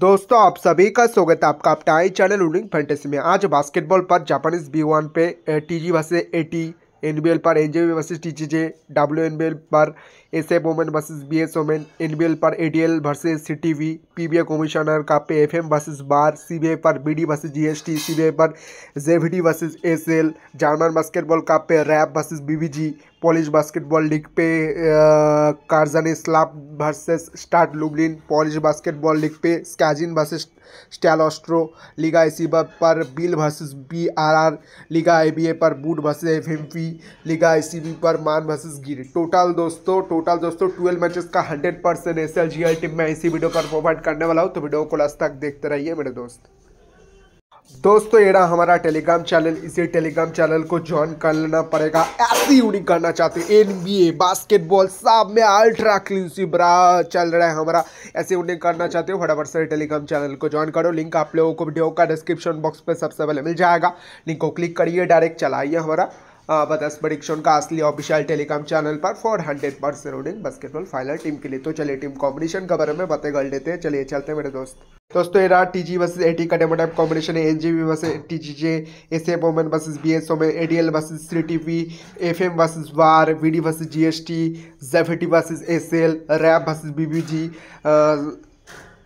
दोस्तों आप सभी का स्वागत है आपका आई चैनल उडिंग फैंटेसी में आज बास्केटबॉल पर जापानीज बी वन पे T G versus A T N B L पर N J B versus T G J W N B L पर S F women versus B S women N B L पर A D L versus C T V P B A commissioner का पे F M versus bar C B A पर B D versus G S T C B A पर J V D versus S L German basketball का पे rap versus B V G Polish basketball league पे कार्जन स्लाप versus Start Lublin Polish basketball league पे स्कैजिन versus स्टैलॉस्ट्रो Liga एसीबा पर बिल versus R Liga B A पर बूट versus P Liga C B पर मान वर्सेस गिर टोटल दोस्तों टोटल दोस्तों ट्वेल्व मैचेस का hundred percent S L G team में इसी वीडियो पर प्रोवाइड करने वाला हूँ तो वीडियो को लास्ट तक देखते रहिए मेरे दोस्त दोस्तों ये रहा हमारा टेलीग्राम चैनल इसी टेलीग्राम चैनल को ज्वाइन कर लेना पड़ेगा ऐसी यूनिक करना चाहते हैं एनबीए बास्केटबॉल सब में अल्ट्रा क्लूसिव रहा चल रहा है हमारा ऐसे यूनिक करना चाहते हो फटाफट से टेलीग्राम चैनल को ज्वाइन करो लिंक आप लोगों को वीडियो का डिस्क्रिप्शन बॉक्स पर सबसे पहले मिल जाएगा लिंक को क्लिक करिए डायरेक्ट चलाइए हमारा बतस परीक्षण का असली ऑफिशियल टेलीकॉम चैनल पर four hundred percent running basketball final team के लिए तो चलिए टीम कॉम्बिनेशन के बारे में बातें कर लेते हैं चलिए चलते हैं मेरे दोस्त दोस्तों ये रहा टीजी ए टी का डेमो टाइप कॉम्बिनेशन है N G T NGB versus TGJ SF women L BSO C T V F M versus वार V D G S VD versus T जेफेटी S L rap B B G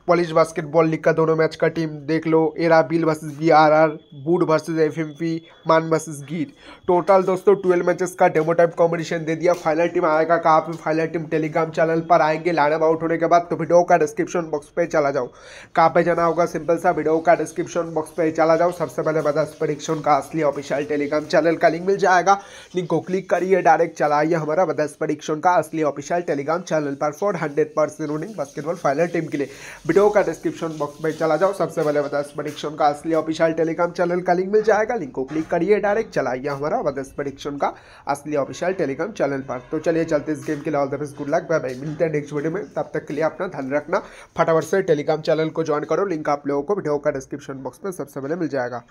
Polish basketball league का दोनों match का team देख लो एरा बिल R R बूड एम पी मान वर्सेज गीत टोटल दोस्तों ट्वेल्व मैचेस का डेमो टाइप कॉम्पिटिशन दे दिया फाइनल टीम आएगा कहाँ पे फाइनल टीम टेलीग्राम चैनल पर आएंगे लाइनअप आउट होने के बाद तो वीडियो का डिस्क्रिप्शन बॉक्स पर चला जाओ कहाँ पर जाना होगा सिंपल सा वीडियो का डिस्क्रिप्शन बॉक्स पर चला जाओ सबसे पहले बता परीक्षण का असली ऑफिशियल टेलीग्राम चैनल का लिंक मिल जाएगा लिंक को क्लिक करिए डायरेक्ट चलाइए हमारा बदस परीक्षण का असली ऑफिशियल टेलीग्राम चैनल पर four hundred percent winning basketball final team के लिए वीडियो का डिस्क्रिप्शन बॉक्स में चला जाओ सबसे पहले वदस प्रडिक्शन का असली ऑफिशियल टेलीग्राम चैनल का लिंक मिल जाएगा लिंक को क्लिक करिए डायरेक्ट चलाइए हमारा वदस प्रडिक्शन का असली ऑफिशियल टेलीग्राम चैनल पर तो चलिए चलते इस गेम के लिए all the best good luck bye bye मिलते हैं नेक्स्ट वीडियो में तब तक के लिए अपना ध्यान रखना फटाफट से टेलीग्राम चैनल को ज्वाइन करो लिंक आप लोगों को वीडियो का डिस्क्रिप्शन बॉक्स में सबसे पहले मिल जाएगा